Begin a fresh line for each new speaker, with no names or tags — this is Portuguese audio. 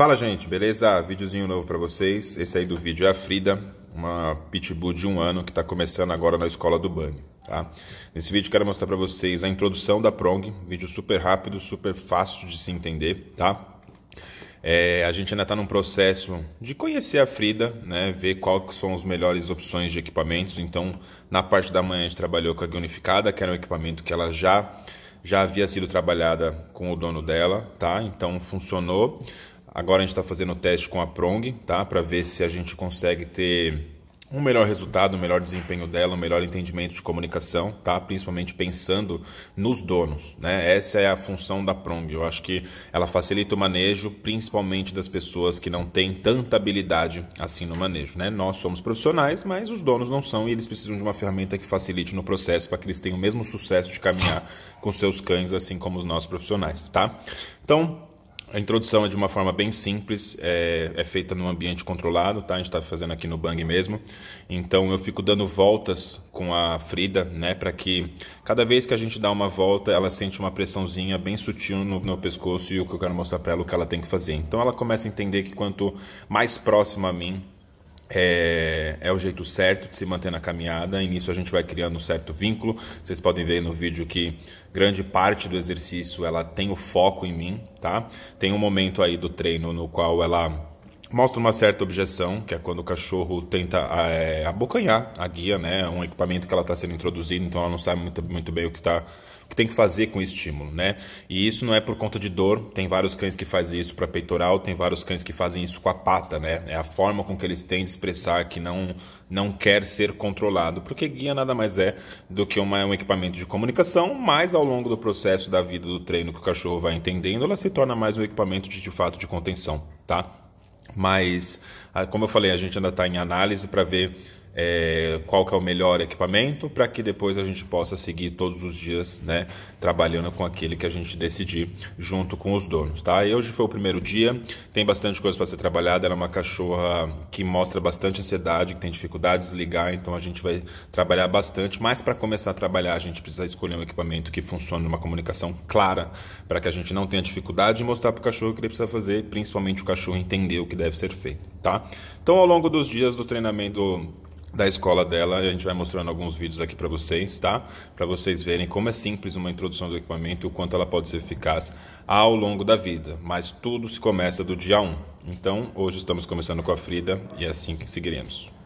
Fala gente, beleza? Vídeozinho novo para vocês. Esse aí do vídeo é a Frida, uma pitbull de um ano que está começando agora na escola do banho. Tá? Nesse vídeo quero mostrar para vocês a introdução da Prong, vídeo super rápido, super fácil de se entender, tá? É, a gente ainda está num processo de conhecer a Frida, né? ver quais são as melhores opções de equipamentos. Então, na parte da manhã a gente trabalhou com a Unificada, que era um equipamento que ela já já havia sido trabalhada com o dono dela, tá? Então funcionou. Agora a gente está fazendo o teste com a Prong, tá? Para ver se a gente consegue ter um melhor resultado, um melhor desempenho dela, um melhor entendimento de comunicação, tá? Principalmente pensando nos donos, né? Essa é a função da Prong. Eu acho que ela facilita o manejo, principalmente das pessoas que não têm tanta habilidade assim no manejo, né? Nós somos profissionais, mas os donos não são e eles precisam de uma ferramenta que facilite no processo para que eles tenham o mesmo sucesso de caminhar com seus cães, assim como os nossos profissionais, tá? Então, a introdução é de uma forma bem simples, é, é feita num ambiente controlado, tá? A gente está fazendo aqui no Bang mesmo. Então eu fico dando voltas com a Frida, né? Para que cada vez que a gente dá uma volta, ela sente uma pressãozinha bem sutil no, no pescoço e o que eu quero mostrar para ela é o que ela tem que fazer. Então ela começa a entender que quanto mais próxima a mim, é, é, o jeito certo de se manter na caminhada, e nisso a gente vai criando um certo vínculo. Vocês podem ver no vídeo que grande parte do exercício ela tem o foco em mim, tá? Tem um momento aí do treino no qual ela mostra uma certa objeção, que é quando o cachorro tenta é, abocanhar a guia, né? É um equipamento que ela está sendo introduzido, então ela não sabe muito, muito bem o que tá o que tem que fazer com o estímulo, né? E isso não é por conta de dor. Tem vários cães que fazem isso para peitoral, tem vários cães que fazem isso com a pata, né? É a forma com que eles têm de expressar que não não quer ser controlado, porque guia nada mais é do que uma, um equipamento de comunicação, mas ao longo do processo da vida do treino que o cachorro vai entendendo, ela se torna mais um equipamento de, de fato de contenção, tá? Mas, ah, como eu falei, a gente ainda está em análise para ver é, qual que é o melhor equipamento para que depois a gente possa seguir todos os dias né, trabalhando com aquele que a gente decidir junto com os donos. Tá? E hoje foi o primeiro dia, tem bastante coisa para ser trabalhada, ela é uma cachorra que mostra bastante ansiedade, que tem dificuldades de ligar, então a gente vai trabalhar bastante, mas para começar a trabalhar a gente precisa escolher um equipamento que funcione uma comunicação clara para que a gente não tenha dificuldade e mostrar para o cachorro o que ele precisa fazer, principalmente o cachorro entender o que deve ser feito. Tá? Então ao longo dos dias do treinamento da escola dela. A gente vai mostrando alguns vídeos aqui para vocês, tá? Para vocês verem como é simples uma introdução do equipamento e o quanto ela pode ser eficaz ao longo da vida. Mas tudo se começa do dia 1. Então, hoje estamos começando com a Frida e é assim que seguiremos.